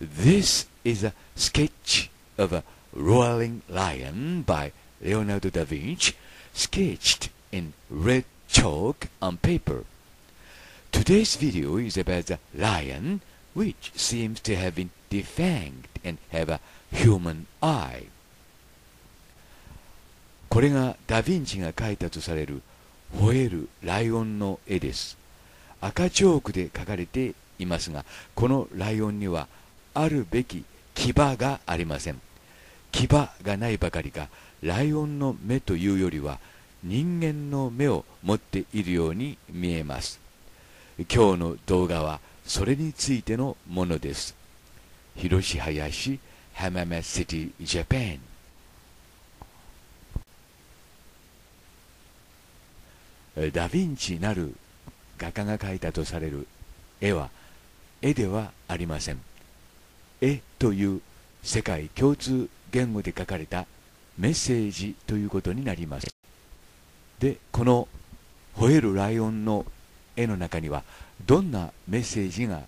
This is a sketch of a roaring lion by Leonardo da Vinci, sketched in red chalk on paper. Today's video is about the lion, which seems to have been defanged and have a human eye. これがダ・ヴィンチが描いたとされる吠えるライオンの絵です。赤チョークで描かれていますが、このライオンにはあるべき牙がありません牙がないばかりかライオンの目というよりは人間の目を持っているように見えます今日の動画はそれについてのものです広志林浜松シティジャパンダ・ヴィンチなる画家が描いたとされる絵は絵ではありません絵という世界共通言語で書かれたメッセージということになりますでこの吠えるライオンの絵の中にはどんなメッセージが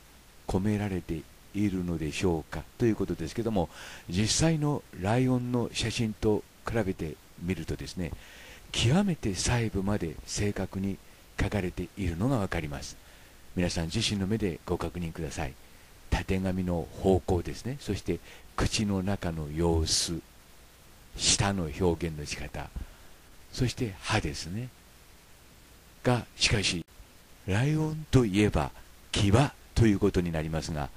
込められているのでしょうかということですけども実際のライオンの写真と比べてみるとですね極めて細部まで正確に書かれているのが分かります皆さん自身の目でご確認くださいたてがみの方向ですねそして口の中の様子舌の表現の仕方そして歯ですねがしかしライオンといえば牙ということになりますが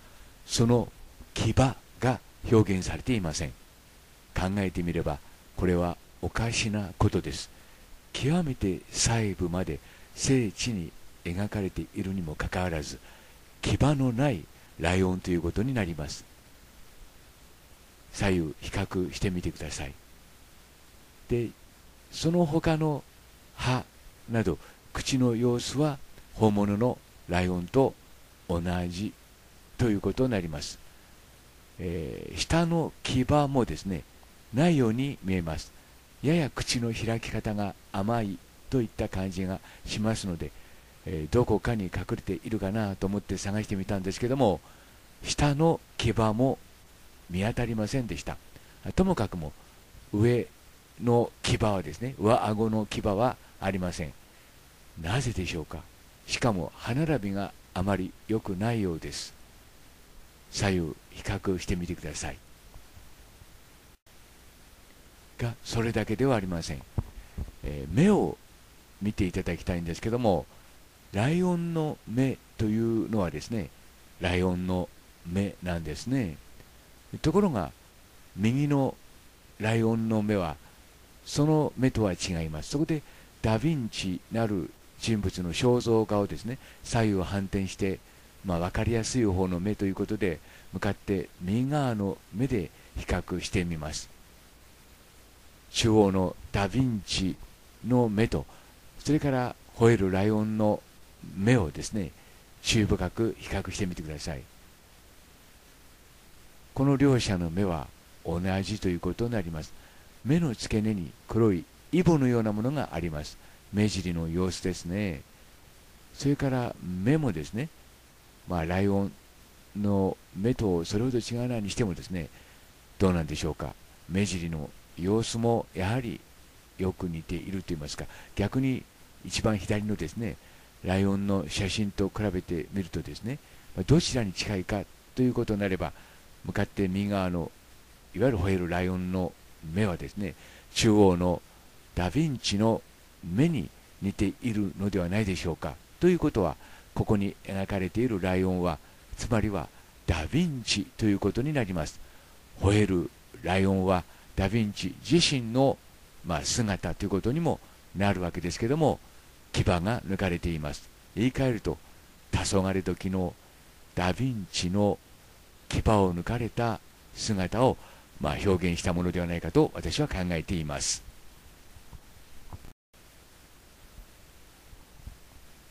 その牙が表現されていません考えてみればこれはおかしなことです極めて細部まで精緻に描かれているにもかかわらず牙のないライオンということになります左右比較してみてくださいでその他の歯など口の様子は本物のライオンと同じということになります、えー、下の牙もですねないように見えますやや口の開き方が甘いといった感じがしますのでえどこかに隠れているかなと思って探してみたんですけども下の毛羽も見当たりませんでしたともかくも上の牙はですね上顎の牙はありませんなぜでしょうかしかも歯並びがあまり良くないようです左右比較してみてくださいがそれだけではありません、えー、目を見ていただきたいんですけどもライオンの目というのはですね、ライオンの目なんですね。ところが、右のライオンの目は、その目とは違います。そこで、ダ・ヴィンチなる人物の肖像画をですね、左右反転して、まあ、分かりやすい方の目ということで、向かって右側の目で比較してみます。中央のダ・ヴィンチの目と、それから吠えるライオンの目をですね注意深く比較してみてくださいこの両者の目は同じということになります目の付け根に黒いイボのようなものがあります目尻の様子ですねそれから目もですねまあライオンの目とそれほど違わないにしてもですねどうなんでしょうか目尻の様子もやはりよく似ていると言いますか逆に一番左のですねライオンの写真と比べてみるとですねどちらに近いかということになれば向かって右側のいわゆる吠えるライオンの目はですね中央のダ・ヴィンチの目に似ているのではないでしょうかということはここに描かれているライオンはつまりはダ・ヴィンチということになります吠えるライオンはダ・ヴィンチ自身の、まあ、姿ということにもなるわけですけども牙が抜かれています言い換えると黄昏時のダ・ヴィンチの牙を抜かれた姿を、まあ、表現したものではないかと私は考えています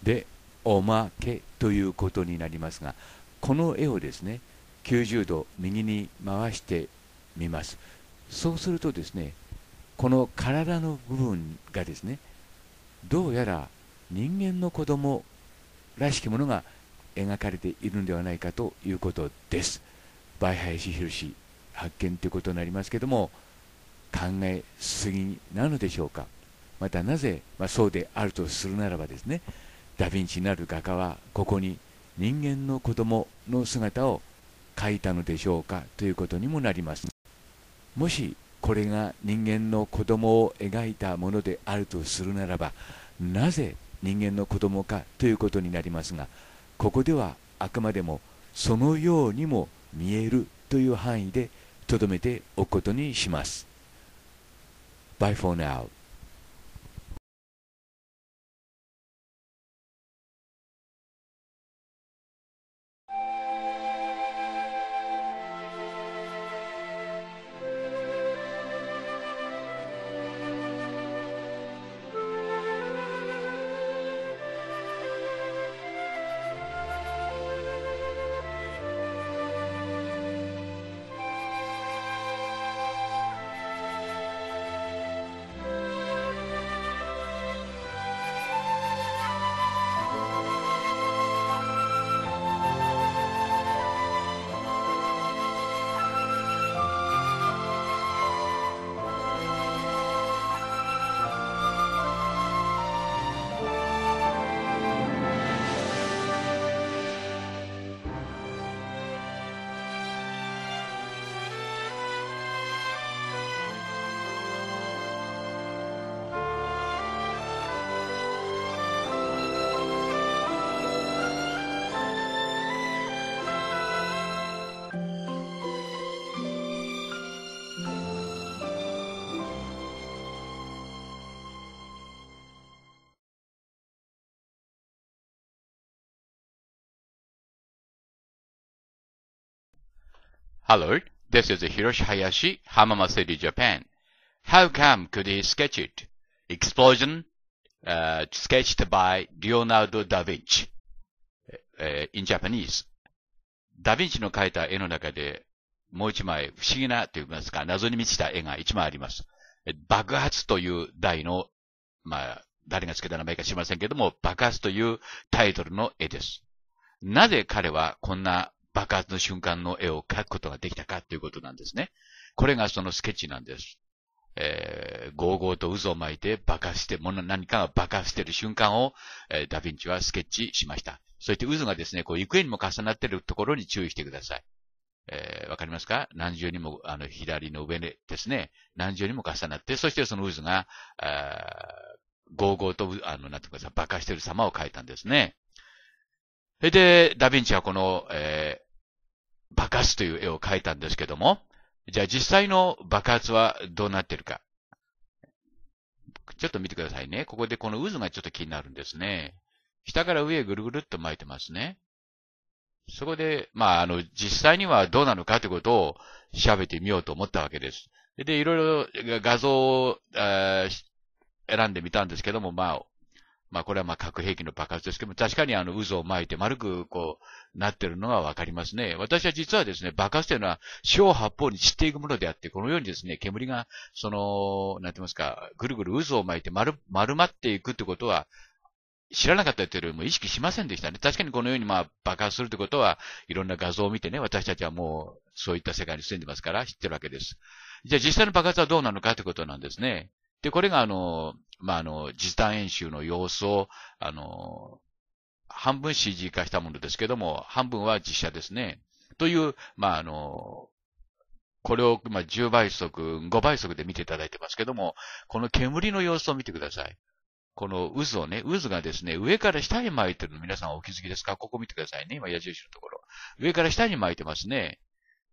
でおまけということになりますがこの絵をですね90度右に回してみますそうするとですねこの体の部分がですねどうやら人間の子供らしきものが描かれているのではないかということです。ヒ林シ発見ということになりますけども考えすぎなのでしょうかまたなぜ、まあ、そうであるとするならばですねダ・ヴィンチなる画家はここに人間の子供の姿を描いたのでしょうかということにもなりますもしこれが人間の子供を描いたものであるとするならばなぜ人間の子供かということになりますがここではあくまでもそのようにも見えるという範囲でとどめておくことにします。Bye for now. Hello, this is Hiroshi Hayashi, Hamama City, Japan. How come could he sketch it? Explosion uh, sketched by Leonardo da Vinci. Uh, in Japanese. ダヴィンチの描いた絵の中で、もう一枚不思議なと言いますか、謎に満ちた絵が一枚あります。爆発という題の、まあ、誰がつけた名前か知りませんけども、爆発というタイトルの絵です。なぜ彼はこんな爆発の瞬間の絵を描くことができたかということなんですね。これがそのスケッチなんです。えー、ゴーゴーと渦を巻いて爆発して、もの何かが爆発している瞬間を、えー、ダヴィンチはスケッチしました。そして渦がですね、こう、行方にも重なっているところに注意してください。えー、わかりますか何重にも、あの、左の上ですね、何重にも重なって、そしてその渦が、あーゴーゴーと、あの、なんていうか、爆破している様を描いたんですね。それで、ダヴィンチはこの、えー、爆発という絵を描いたんですけども、じゃあ実際の爆発はどうなってるか。ちょっと見てくださいね。ここでこの渦がちょっと気になるんですね。下から上へぐるぐるっと巻いてますね。そこで、まあ、あの、実際にはどうなのかということを調べてみようと思ったわけです。で、いろいろ画像を、選んでみたんですけども、まあ、まあこれはまあ核兵器の爆発ですけども、確かにあの渦を巻いて丸くこうなってるのがわかりますね。私は実はですね、爆発というのは四方八方に散っていくものであって、このようにですね、煙が、その、なんて言いますか、ぐるぐる渦を巻いて丸、丸まっていくってことは、知らなかったというよりも意識しませんでしたね。確かにこのようにまあ爆発するってことは、いろんな画像を見てね、私たちはもうそういった世界に住んでますから知ってるわけです。じゃあ実際の爆発はどうなのかということなんですね。で、これがあの、まあ、あの、実弾演習の様子を、あの、半分 CG 化したものですけども、半分は実写ですね。という、まあ、あの、これを、ま10倍速、5倍速で見ていただいてますけども、この煙の様子を見てください。この渦をね、渦がですね、上から下に巻いてるの皆さんお気づきですかここ見てくださいね。今矢印のところ。上から下に巻いてますね。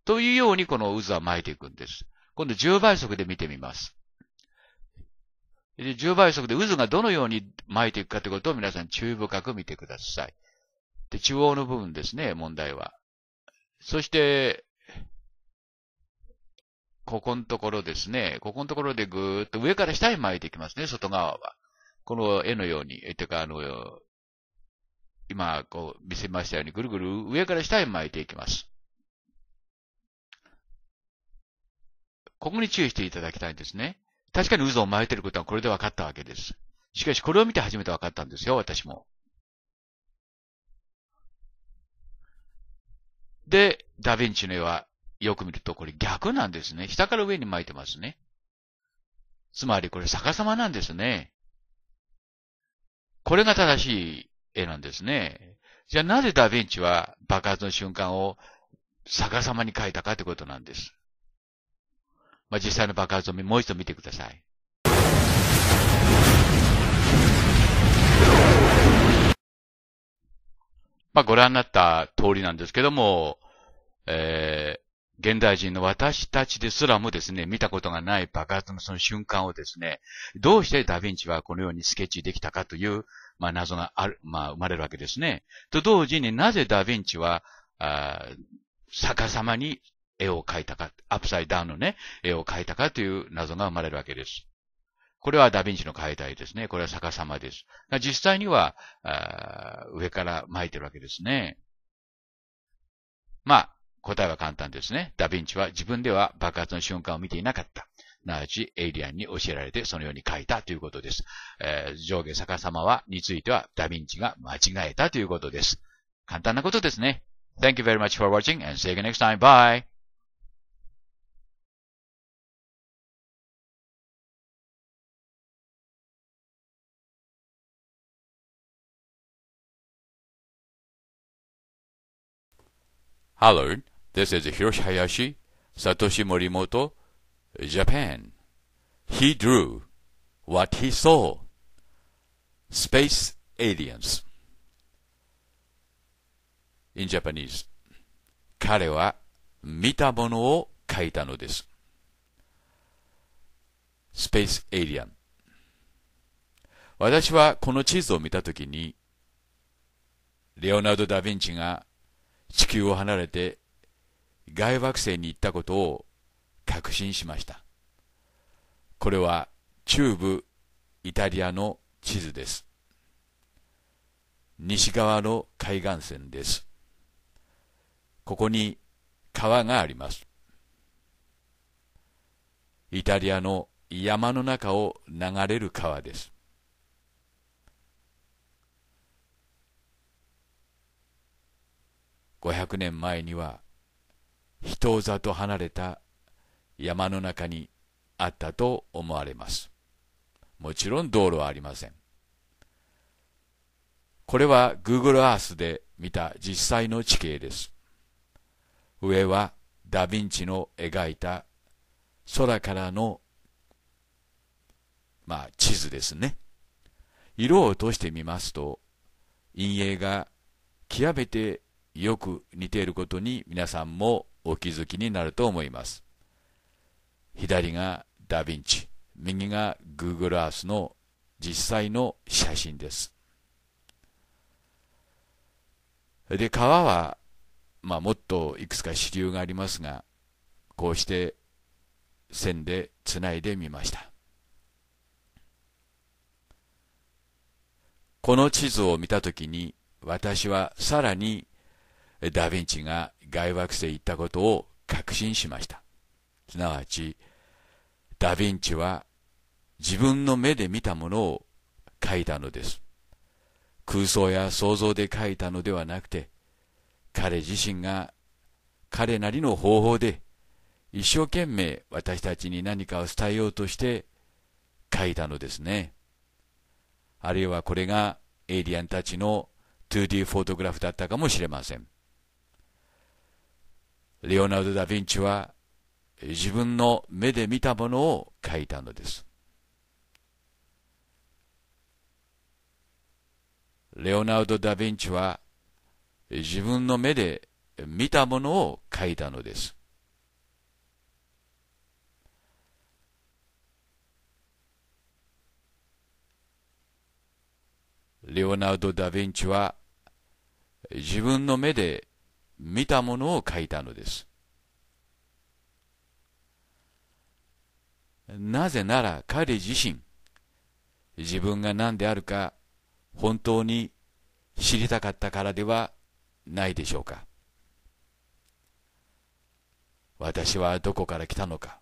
というようにこの渦は巻いていくんです。今度10倍速で見てみます。10倍速で渦がどのように巻いていくかということを皆さん注意深く見てください。で、中央の部分ですね、問題は。そして、ここのところですね。ここのところでぐーっと上から下へ巻いていきますね、外側は。この絵のように、え、てかあの、今、こう、見せましたように、ぐるぐる上から下へ巻いていきます。ここに注意していただきたいんですね。確かに渦を巻いてることはこれで分かったわけです。しかしこれを見て初めて分かったんですよ、私も。で、ダヴィンチの絵はよく見るとこれ逆なんですね。下から上に巻いてますね。つまりこれ逆さまなんですね。これが正しい絵なんですね。じゃあなぜダヴィンチは爆発の瞬間を逆さまに描いたかということなんです。まあ、実際の爆発をもう一度見てください。まあ、ご覧になった通りなんですけども、えー、現代人の私たちですらもですね、見たことがない爆発のその瞬間をですね、どうしてダヴィンチはこのようにスケッチできたかという、まあ、謎がある、まあ、生まれるわけですね。と同時になぜダヴィンチは、あ逆さまに絵を描いたか、アップサイダウンのね、絵を描いたかという謎が生まれるわけです。これはダヴィンチの解体ですね。これは逆さまです。実際には、上から巻いてるわけですね。まあ、答えは簡単ですね。ダヴィンチは自分では爆発の瞬間を見ていなかった。なわち、エイリアンに教えられてそのように書いたということです。えー、上下逆さまは、についてはダヴィンチが間違えたということです。簡単なことですね。Thank you very much for watching and see you next time. Bye! Hello, this is Hiroshi Hayashi, Satoshi Morimoto, Japan. He drew what he saw. Space aliens. In Japanese. 彼は見たものを書いたのです。Space alien. 私はこの地図を見たときに、レオナルド・ダ・ヴィンチが地球を離れて外惑星に行ったことを確信しましたこれは中部イタリアの地図です西側の海岸線ですここに川がありますイタリアの山の中を流れる川です500年前には人里離れた山の中にあったと思われますもちろん道路はありませんこれは Google Earth で見た実際の地形です上はダ・ヴィンチの描いた空からの、まあ、地図ですね色を落としてみますと陰影が極めてよく似ていることに皆さんもお気づきになると思います。左がダ・ヴィンチ、右が Google Earth の実際の写真です。で、川は、まあ、もっといくつか支流がありますが、こうして線でつないでみました。この地図を見たときに、私はさらにダ・ヴィンチが外惑星行ったことを確信しました。すなわち、ダ・ヴィンチは自分の目で見たものを書いたのです。空想や想像で書いたのではなくて、彼自身が彼なりの方法で一生懸命私たちに何かを伝えようとして書いたのですね。あるいはこれがエイリアンたちの 2D フォトグラフだったかもしれません。レオナルド・ダ・ヴィンチは自分の目で見たものを描いたのです。レオナルド・ダ・ヴィンチは自分の目で見たものを描いたのです。レオナルド・ダ・ヴィンチは自分の目で見たものを書いたのです。なぜなら彼自身、自分が何であるか本当に知りたかったからではないでしょうか。私はどこから来たのか。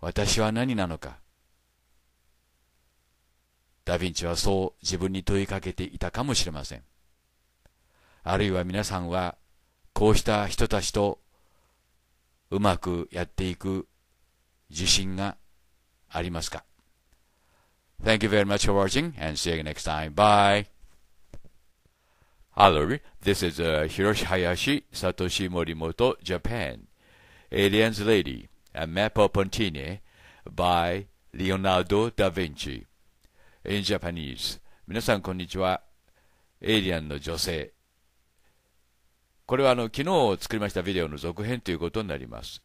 私は何なのか。ダヴィンチはそう自分に問いかけていたかもしれません。あるいは皆さんはこうした人たちとうまくやっていく自信がありますか Thank you very much for watching and see you next time. Bye! Hello, this is、uh, Hiroshi Hayashi, Satoshi Morimoto, Japan. Alien's Lady, a map of Pontine by Leonardo da Vinci. In Japanese. 皆さんこんにちは。エイリアンの女性これはあの昨日作りましたビデオの続編ということになります。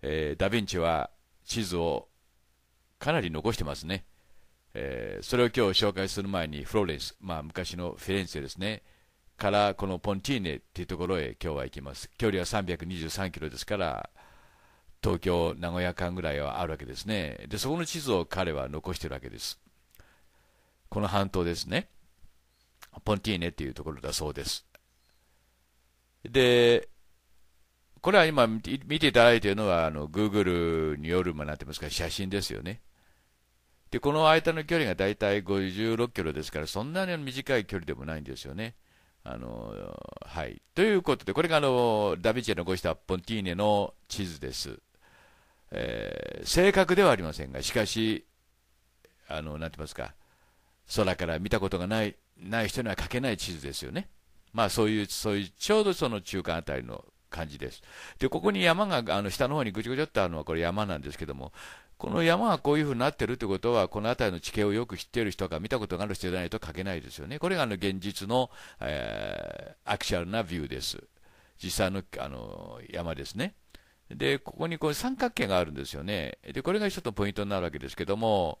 えー、ダ・ヴィンチは地図をかなり残してますね。えー、それを今日紹介する前にフローレンス、まあ、昔のフィレンツェですね、からこのポンティーネっていうところへ今日は行きます。距離は323キロですから、東京、名古屋間ぐらいはあるわけですね。で、そこの地図を彼は残してるわけです。この半島ですね。ポンティーネっていうところだそうです。で、これは今見ていただいているのは、あの、Google によるもなってますか写真ですよね。で、この間の距離がだいたい56キロですから、そんなに短い距離でもないんですよね。あの、はい。ということで、これがあの、ダビィンのごしたポンティーネの地図です。えー、正確ではありませんが、しかし、あの、なんて言いますか、空から見たことがない、ない人には書けない地図ですよね。まあそういう、そういう、ちょうどその中間あたりの感じです。で、ここに山が、あの下の方にぐちぐちっとあるのはこれ山なんですけども、この山がこういうふうになってるってことは、この辺りの地形をよく知っている人が見たことがある人じゃないと書けないですよね。これがあの現実の、えー、アクシャルなビューです。実際のあの山ですね。で、ここにこう三角形があるんですよね。で、これが一つのポイントになるわけですけども、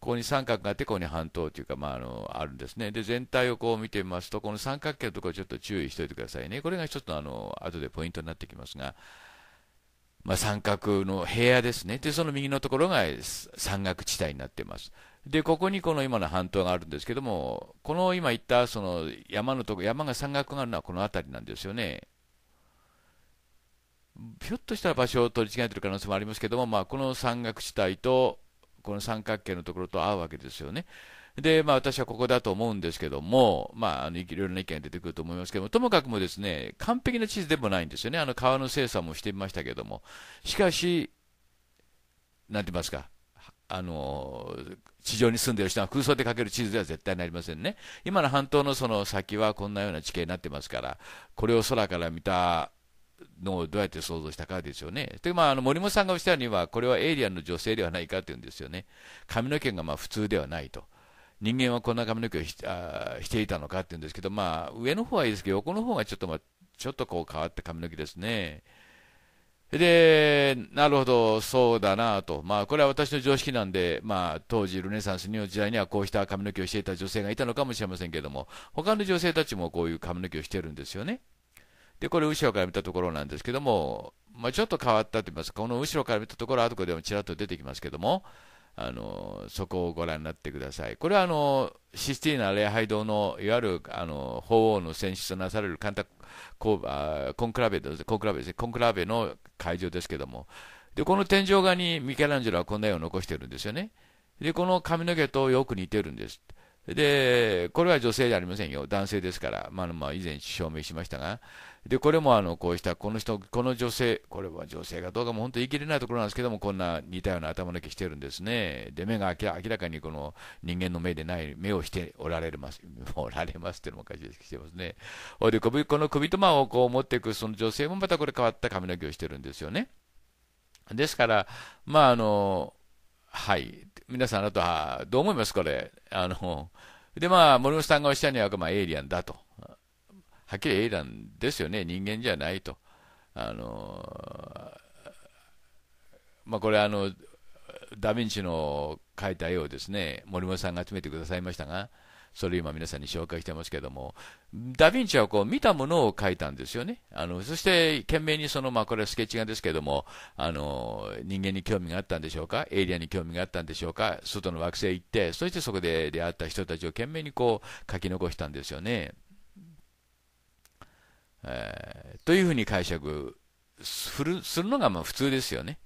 ここに三角があって、ここに半島というか、まあ、あのあるんですね。で、全体をこう見てみますと、この三角形のところちょっと注意しておいてくださいね。これが一つのあの後でポイントになってきますが、まあ、三角の平野ですね。で、その右のところが山岳地帯になっています。で、ここにこの今の半島があるんですけども、この今言ったその山のとこ、山が山岳があるのはこの辺りなんですよね。ひょっとしたら場所を取り違えてる可能性もありますけども、まあ、この山岳地帯とこの三角形のところと合うわけですよね。で、まあ私はここだと思うんですけども、まあ、あの、いろいろな意見が出てくると思いますけども、ともかくもですね、完璧な地図でもないんですよね。あの、川の精査もしてみましたけども。しかし、なんて言いますか、あの、地上に住んでる人が空想で描ける地図では絶対なりませんね。今の半島のその先はこんなような地形になってますから、これを空から見たのをどうやって想像したかですよね。で、まあ、あの森本さんがおっしゃるには、これはエイリアンの女性ではないかっていうんですよね。髪の毛がまあ普通ではないと。人間はこんな髪の毛をしていたのかっていうんですけど、まあ、上の方はいいですけど、横の方がちょっと、まあ、ちょっとこう変わった髪の毛ですね。で、なるほど、そうだなと。まあ、これは私の常識なんで、まあ、当時、ルネサンスの時代にはこうした髪の毛をしていた女性がいたのかもしれませんけれども、他の女性たちもこういう髪の毛をしてるんですよね。でこれ、後ろから見たところなんですけども、まあ、ちょっと変わったと言いますか、この後ろから見たところ、あとこでもちらっと出てきますけども、あのそこをご覧になってください。これはあのシスティーナ礼拝堂のいわゆるあの法王の選出となされるカンタココンクラベコンクラベです、コンクラベの会場ですけども、でこの天井画にミケランジェロはこんな絵を残してるんですよね。で、この髪の毛とよく似てるんです。で、これは女性じゃありませんよ。男性ですから。まあ、まあ、以前証明しましたが。で、これもあの、こうした、この人、この女性、これは女性がどうかも本当言い切れないところなんですけども、こんな似たような頭の毛してるんですね。で、目が明らかにこの人間の目でない、目をしておられます。おられますっていうのもおかしいですけてますね。ほいで、この首とまをこう持っていく、その女性もまたこれ変わった髪の毛をしてるんですよね。ですから、まあ、あの、はい。皆さん、あなたはどう思いますこれ。あの、で、まあ、森本さんがおっしゃるには、まあ、エイリアンだと。はっきりエインですよね、人間じゃないと。あのまあ、これあの、ダ・ヴィンチの描いた絵をですね森本さんが集めてくださいましたが、それ今、皆さんに紹介してますけども、ダ・ヴィンチはこう見たものを描いたんですよね、あのそして懸命にその、まあ、これはスケッチ画ですけどもあの、人間に興味があったんでしょうか、エイリアンに興味があったんでしょうか、外の惑星行って、そしてそこで出会った人たちを懸命にこう描き残したんですよね。えー、というふうに解釈するするのがまあ普通ですよね。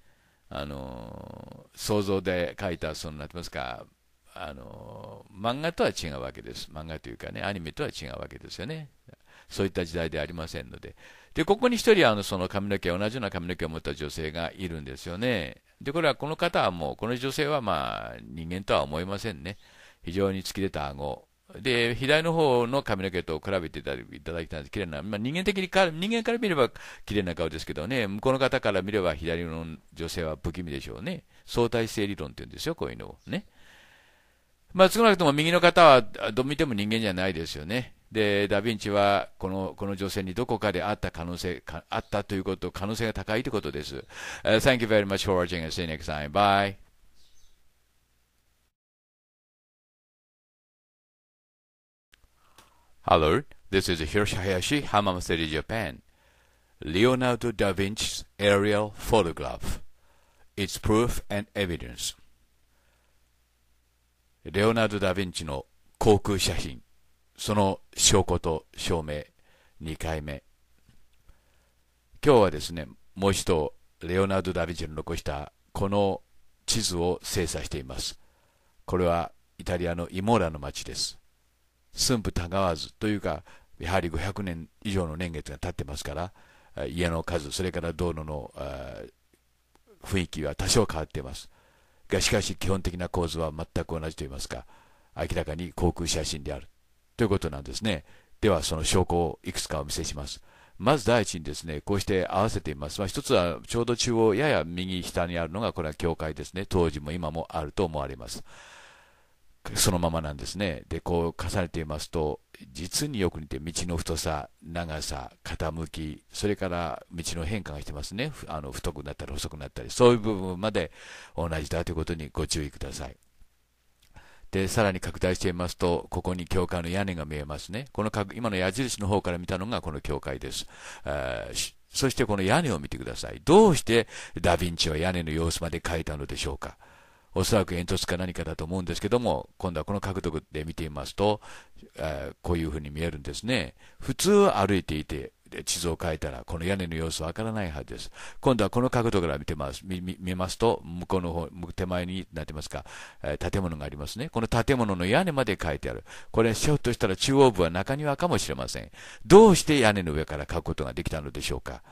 あのー、想像で書いたそのなってますか、あのー、漫画とは違うわけです。漫画というかね、アニメとは違うわけですよね。そういった時代ではありませんので。で、ここに一人あのその髪の毛、同じような髪の毛を持った女性がいるんですよね。で、これはこの方はもう、この女性はまあ人間とは思いませんね。非常に突き出た顎で、左の方の髪の毛と比べていただきたいんです。綺麗な。まあ、人間的にか、人間から見れば綺麗な顔ですけどね、向こうの方から見れば左の女性は不気味でしょうね。相対性理論って言うんですよ、こういうのをね。まあ、少なくとも右の方は、どう見ても人間じゃないですよね。で、ダヴィンチは、この、この女性にどこかで会った可能性、あったということ、可能性が高いということです。Uh, thank you very much for watching and see you next time. Bye. Hello, this is Hiroshi Hayashi, Hamam City, Japan. Leonardo da Vinci's aerial photograph. Its proof and evidence. Leonardo da Vinci の航空写真、その証拠と証明、2回目。今日はですね、もう一度、レオナルド・ダ・ヴィンチの残したこの地図を精査しています。これはイタリアのイモーラの町です。寸不たがわずというか、やはり500年以上の年月が経ってますから、家の数、それから道路の雰囲気は多少変わっています。が、しかし基本的な構図は全く同じといいますか、明らかに航空写真であるということなんですね。では、その証拠をいくつかお見せします。まず第一にですね、こうして合わせています。まあ、一つは、ちょうど中央、やや右下にあるのが、これは教会ですね。当時も今もあると思われます。そのままなんですね。で、こう重ねていますと、実によく似て道の太さ、長さ、傾き、それから道の変化がしてますね。あの太くなったり細くなったり、そういう部分まで同じだということにご注意ください。で、さらに拡大してみますと、ここに教会の屋根が見えますね。この今の矢印の方から見たのがこの教会です。そしてこの屋根を見てください。どうしてダヴィンチは屋根の様子まで描いたのでしょうか。おそらく煙突か何かだと思うんですけども、今度はこの角度で見てみますと、えこういうふうに見えるんですね。普通歩いていて、地図を変えたら、この屋根の様子わからないはずです。今度はこの角度から見てます、見見ますと、向こうの方、手前になってますか、えー、建物がありますね。この建物の屋根まで書いてある。これ、ひょっとしたら中央部は中庭かもしれません。どうして屋根の上から描くことができたのでしょうか。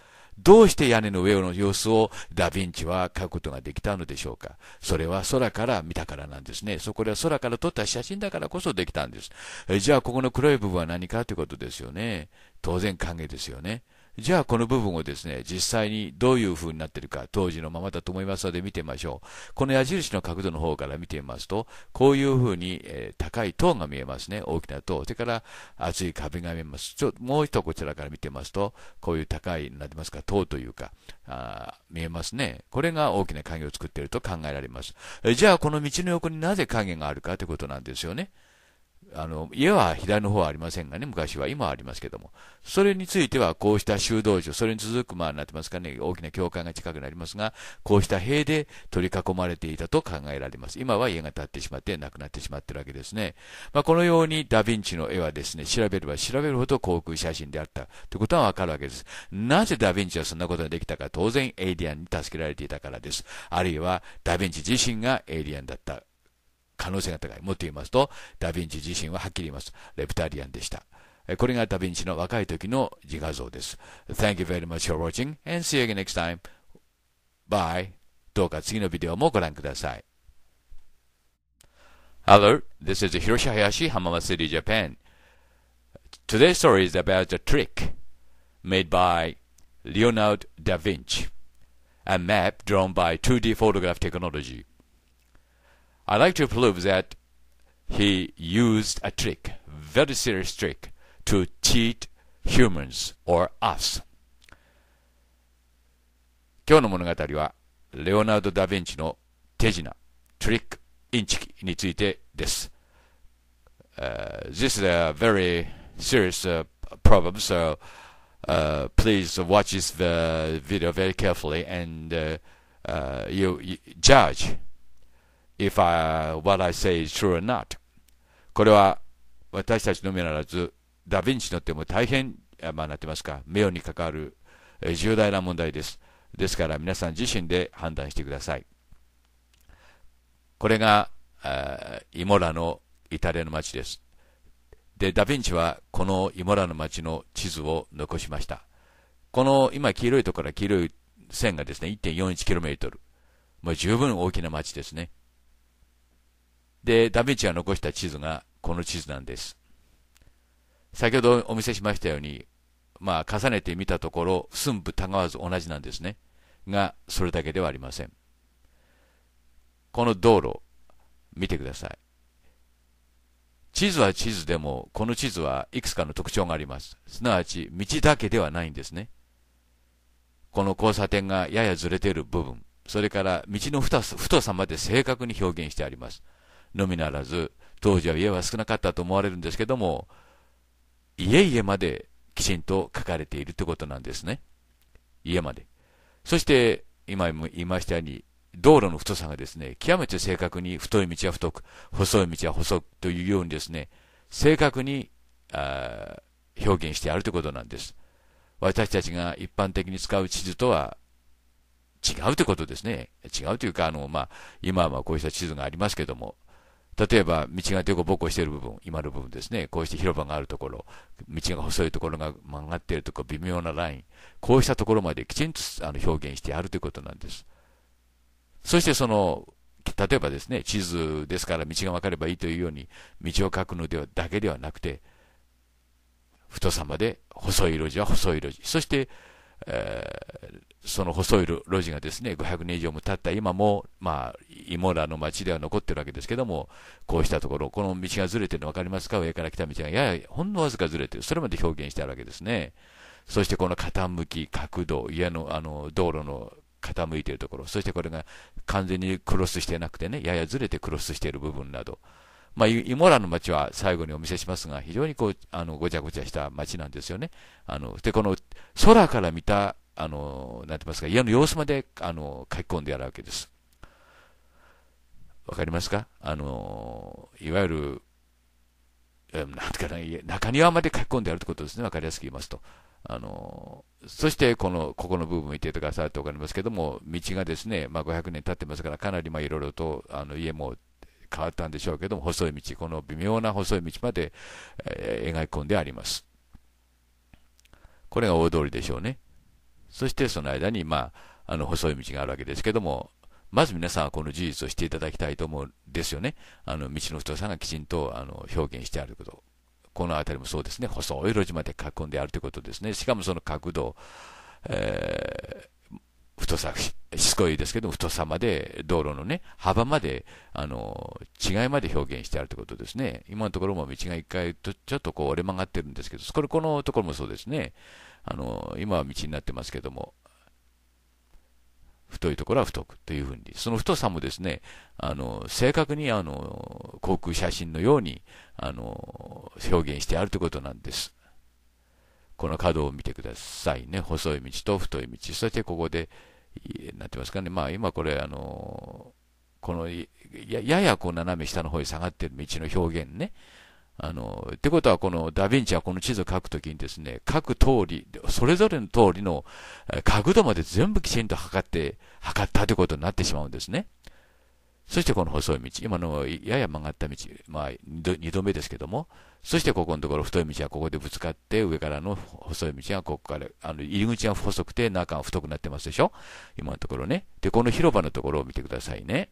どうして屋根の上の様子をダ・ヴィンチは描くことができたのでしょうか。それは空から見たからなんですね。そこでは空から撮った写真だからこそできたんです。じゃあ、ここの黒い部分は何かということですよね。当然影ですよね。じゃあこの部分をですね、実際にどういう風になってるか、当時のままだと思いますので見てみましょう。この矢印の角度の方から見てみますと、こういう風に、えー、高い塔が見えますね。大きな塔。それから厚い壁が見えます。ちょもう一度こちらから見てますと、こういう高い、なりますか、塔というか、あ見えますね。これが大きな影を作っていると考えられます。えじゃあこの道の横になぜ影があるかということなんですよね。あの、家は左の方はありませんがね、昔は、今はありますけども、それについては、こうした修道場、それに続く、まあ、なってますかね、大きな教会が近くなりますが、こうした塀で取り囲まれていたと考えられます。今は家が建ってしまって、亡くなってしまってるわけですね。まあ、このように、ダヴィンチの絵はですね、調べれば調べるほど航空写真であったということがわかるわけです。なぜダヴィンチはそんなことができたか、当然、エイリアンに助けられていたからです。あるいは、ダヴィンチ自身がエイリアンだった可能性が高い。もっと言いますと、ダヴィンチ自身ははっきり言います。レプタリアンでした。これがダヴィンチの若い時の自画像です。Thank you very much for watching and see you again next time. Bye. どうか次のビデオもご覧ください。Hello, this is Hiroshi Hayashi, Hamama City, Japan. Today's story is about a trick made by l e o n a r d da Vinci, a map drawn by 2D photograph technology. I like to prove that he used a trick, very serious trick, to cheat humans or us. 今日の物語は、レオナルド・ダ・ヴィンチの手品、トリック・インチキについてです。Uh, this is a very serious uh, problem, so uh, please watch this uh, video very carefully and you, you judge. if I, what I say is true or not これは私たちのみならずダ・ヴィンチのっても大変、まあ、なってますか名誉に関わる重大な問題ですですから皆さん自身で判断してくださいこれがイモラのイタリアの街ですでダ・ヴィンチはこのイモラの街の地図を残しましたこの今黄色いところから黄色い線がですね 1.41km もう十分大きな街ですねで、ダヴィンチが残した地図がこの地図なんです。先ほどお見せしましたように、まあ、重ねてみたところ、寸分たがわず同じなんですね。が、それだけではありません。この道路、見てください。地図は地図でも、この地図はいくつかの特徴があります。すなわち、道だけではないんですね。この交差点がややずれている部分、それから道の太さまで正確に表現してあります。のみならず、当時は家は少なかったと思われるんですけども、家々まできちんと書かれているということなんですね。家まで。そして、今も言いましたように、道路の太さがですね、極めて正確に太い道は太く、細い道は細くというようにですね、正確にあ表現してあるということなんです。私たちが一般的に使う地図とは違うということですね。違うというか、あの、まあ、今はこうした地図がありますけども、例えば道が凸凹している部分、今の部分ですね、こうして広場があるところ、道が細いところが曲がっているとか、微妙なライン、こうしたところまできちんとあの表現してあるということなんです。そしてその、例えばですね、地図ですから道が分かればいいというように、道を書くのではだけではなくて、太さまで細い路地は細い路地、そしてえー、その細い路地がですね、500年以上も経った今も、まあ、ラの町では残ってるわけですけども、こうしたところ、この道がずれてるの分かりますか上から来た道がややほんのわずかずれてる。それまで表現してあるわけですね。そしてこの傾き、角度、家の、あの、道路の傾いているところ、そしてこれが完全にクロスしてなくてね、ややずれてクロスしている部分など、まあ、イモラの街は最後にお見せしますが、非常にこう、あの、ごちゃごちゃした街なんですよね。あの、で、この空から見た、あの、なんて言いますか、家の様子まで、あの、書き込んでやるわけです。わかりますかあの、いわゆる、なんていうかな、中庭まで書き込んでやるってことですね。わかりやすく言いますと。あの、そしてこの、ここの部分見てくださいとわかりますけども、道がですね、まあ、500年経ってますから、かなりまあいろいろとあの家も変わったんでしょうけども、細い道、この微妙な細い道まで、え描き込んであります。これが大通りでしょうね。そしてその間に、まあ、あの細い道があるわけですけども、まず皆さんはこの事実を知っていただきたいと思うんですよね。あの道の太さがきちんとあの表現してあること。この辺りもそうですね、細い路地まで囲んであるということですね。しかもその角度、えー太さ、しつこいですけど、太さまで、道路のね、幅まで、あの、違いまで表現してあるということですね。今のところも道が一回と、ちょっとこう折れ曲がってるんですけど、これ、このところもそうですね。あの、今は道になってますけども、太いところは太くというふうに、その太さもですね、あの、正確に、あの、航空写真のように、あの、表現してあるということなんです。この角を見てくださいね。細い道と太い道。そしてここで、なんて言いますかね、まあ、今これ、あのこのややこう斜め下の方に下がってる道の表現ね。あのってことは、このダ・ヴィンチはこの地図を書くときにですね、各通り、それぞれの通りの角度まで全部きちんと測って、測ったということになってしまうんですね。そしてこの細い道、今のやや曲がった道、まあ2度目ですけども、そしてここのところ太い道はここでぶつかって、上からの細い道がここから、あの入り口が細くて中が太くなってますでしょ今のところね。で、この広場のところを見てくださいね。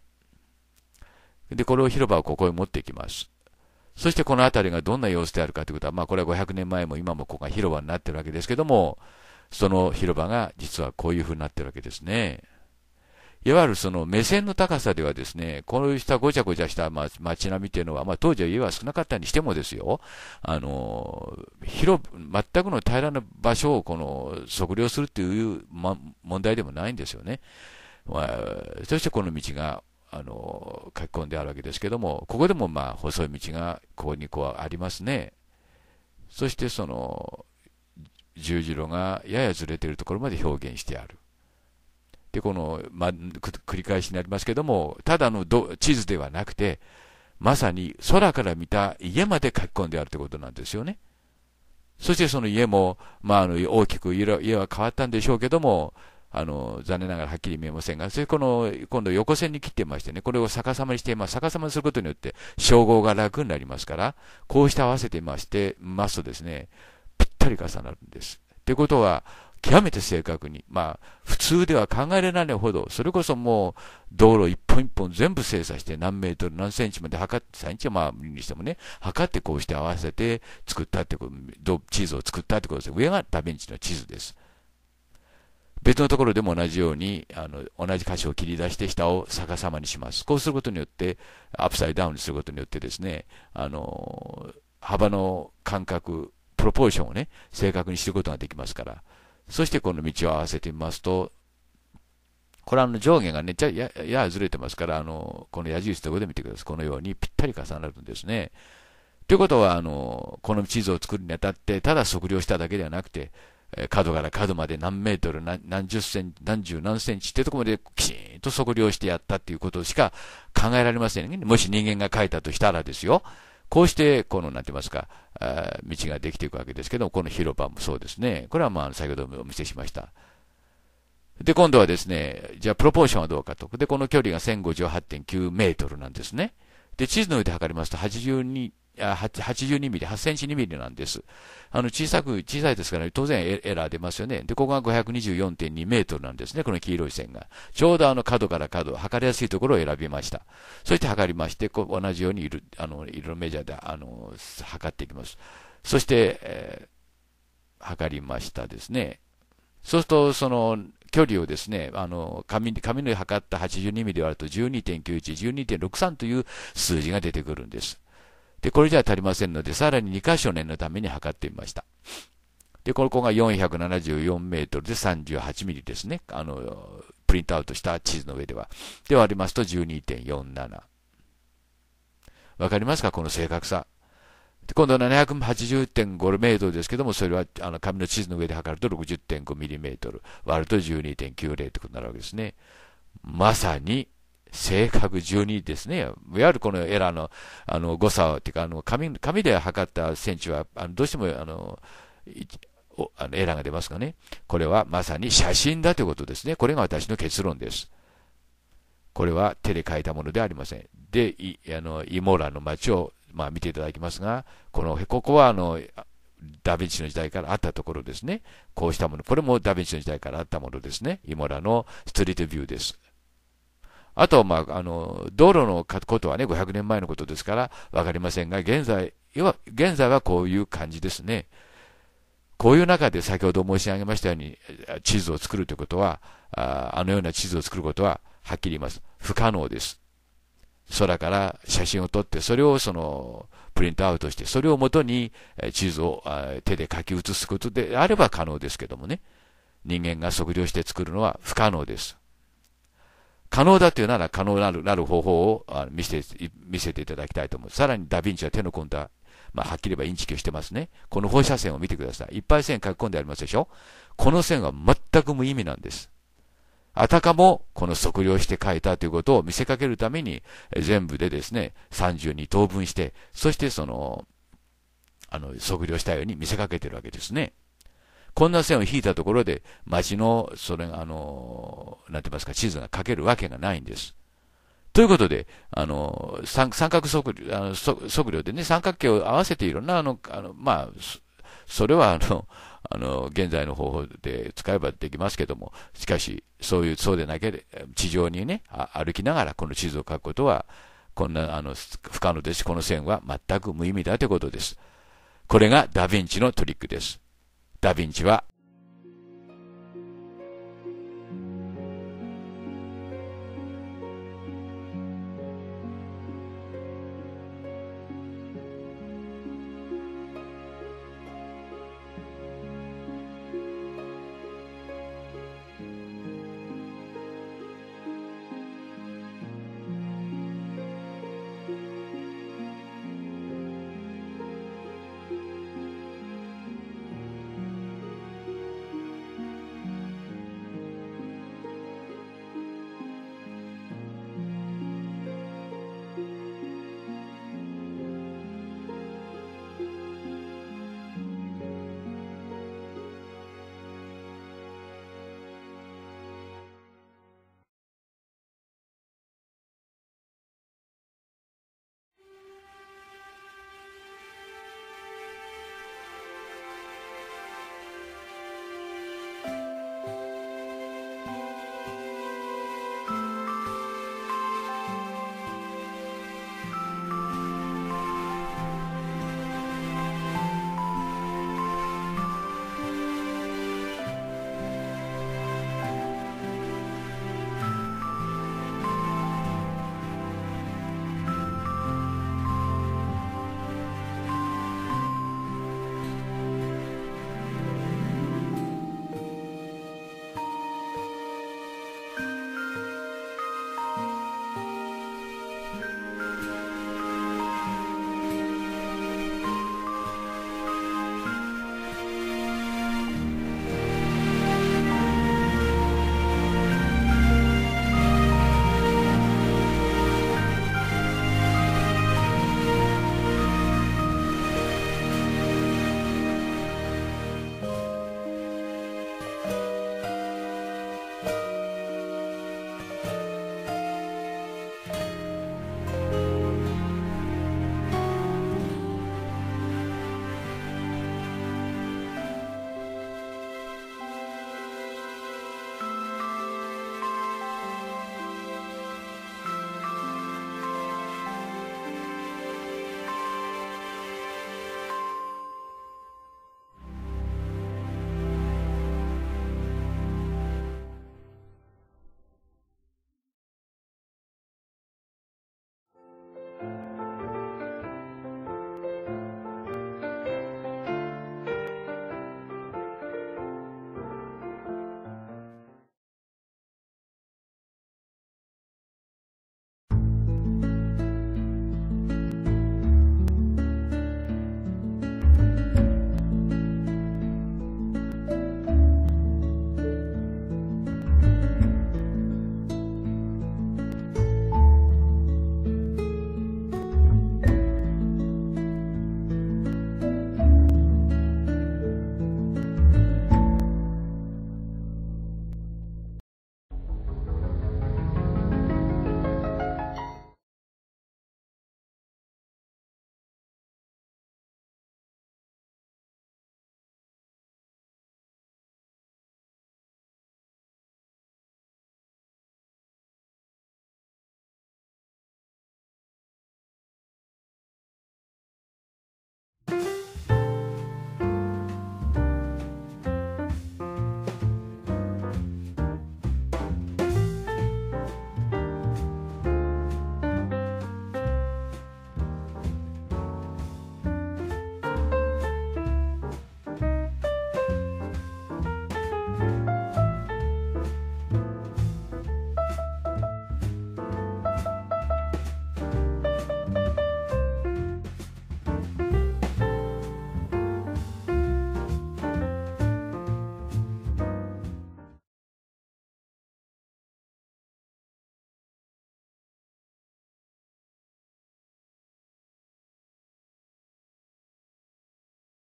で、これを広場をここへ持っていきます。そしてこの辺りがどんな様子であるかということは、まあこれは500年前も今もここが広場になってるわけですけども、その広場が実はこういう風になってるわけですね。いわゆるその目線の高さではですね、こうしたごちゃごちゃした街並みっていうのは、まあ、当時は家は少なかったにしてもですよ、あの、広、全くの平らな場所をこの測量するっていう、ま、問題でもないんですよね。まあ、そしてこの道が、あの、書き込んであるわけですけども、ここでもまあ、細い道がここにこうありますね。そしてその、十字路がややずれているところまで表現してある。でこの、ま、繰り返しになりますけども、ただの地図ではなくて、まさに空から見た家まで書き込んであるということなんですよね。そしてその家も、まあ、あの大きく家は変わったんでしょうけども、あの残念ながらはっきり見えませんが、それこの今度横線に切ってましてね、これを逆さまにしてまあ、逆さまにすることによって、照合が楽になりますから、こうして合わせてましてますとですね、ぴったり重なるんです。ってことは、極めて正確に、まあ、普通では考えられないほど、それこそもう、道路一本一本全部精査して、何メートル、何センチまで測って、3インチはまあ、にしてもね、測ってこうして合わせて作ったってこと、地図を作ったってことです。上がダヴィンチの地図です。別のところでも同じようにあの同じ箇所を切り出して下を逆さまにします。こうすることによってアップサイダウンにすることによってですねあの幅の間隔プロポーションをね正確に知ることができますからそしてこの道を合わせてみますと、これあの上下がね、ちゃややずれてますから、あの、この矢印とこで見てください。このようにぴったり重なるんですね。ということは、あの、この地図を作るにあたって、ただ測量しただけではなくて、角から角まで何メートル、何十センチ、何十何センチってとこまできちんと測量してやったっていうことしか考えられませんね。もし人間が書いたとしたらですよ。こうして、この、なんて言いますか、道ができていくわけですけども、この広場もそうですね。これはまあ、先ほどもお見せしました。で、今度はですね、じゃあ、プロポーションはどうかと。で、この距離が1058.9メートルなんですね。で、地図の上で測りますと82 82ミリ、8センチ2ミリなんです。あの、小さく、小さいですから、ね、当然エラー出ますよね。で、ここが524.2メートルなんですね、この黄色い線が。ちょうどあの角から角、測りやすいところを選びました。そして測りまして、こう同じようにいる、あの、色メジャーで、あの、測っていきます。そして、えー、測りましたですね。そうすると、その、距離をですね、あの、紙紙の測った82ミリ割ると12.91、12.63という数字が出てくるんです。で、これじゃ足りませんので、さらに2箇所念のために測ってみました。で、ここが474メートルで38ミリですね。あの、プリントアウトした地図の上では。で割りますと12.47。わかりますかこの正確さ。で、今度は780.5メートルですけども、それはあの紙の地図の上で測ると60.5ミリメートル、割ると12.90ってことになるわけですね。まさに正確12ですね。いわゆるこのエラーのあの誤差っていうか、あの紙紙で測った選手は、あのどうしてもあのあのエラーが出ますかね、これはまさに写真だということですね。これが私の結論です。これは手で書いたものではありません。で、いあのイモーラの街を、まあ、見ていただきますが、このここはあのダ・ヴィンチの時代からあったところですね。こうしたもの、これもダ・ヴィンチの時代からあったものですね。イモラのストリートビューです。あとまあ、あの、道路のことはね、500年前のことですから、わかりませんが、現在は、現在はこういう感じですね。こういう中で先ほど申し上げましたように、地図を作るということは、あのような地図を作ることは、はっきり言います。不可能です。空から写真を撮って、それをその、プリントアウトして、それをもとに地図を手で書き写すことであれば可能ですけどもね、人間が測量して作るのは不可能です。可能だというなら可能なるなる方法を見せて見せていただきたいと思う。さらにダヴィンチは手の込んだ、まあ、はっきり言えばインチキをしてますね。この放射線を見てください。いっぱい線書き込んでありますでしょこの線は全く無意味なんです。あたかもこの測量して書いたということを見せかけるために、全部でですね、32等分して、そしてその、あの、測量したように見せかけてるわけですね。こんな線を引いたところで、町の、それが、あの、なんて言いますか、地図が書けるわけがないんです。ということで、あの、三角測あの測量でね、三角形を合わせていろんな、あの、あのまあ、それはあの、あの、現在の方法で使えばできますけども、しかし、そういう、そうでなければ、地上にね、歩きながらこの地図を書くことは、こんな、あの、不可能ですし、この線は全く無意味だということです。これがダヴィンチのトリックです。ダヴィンチは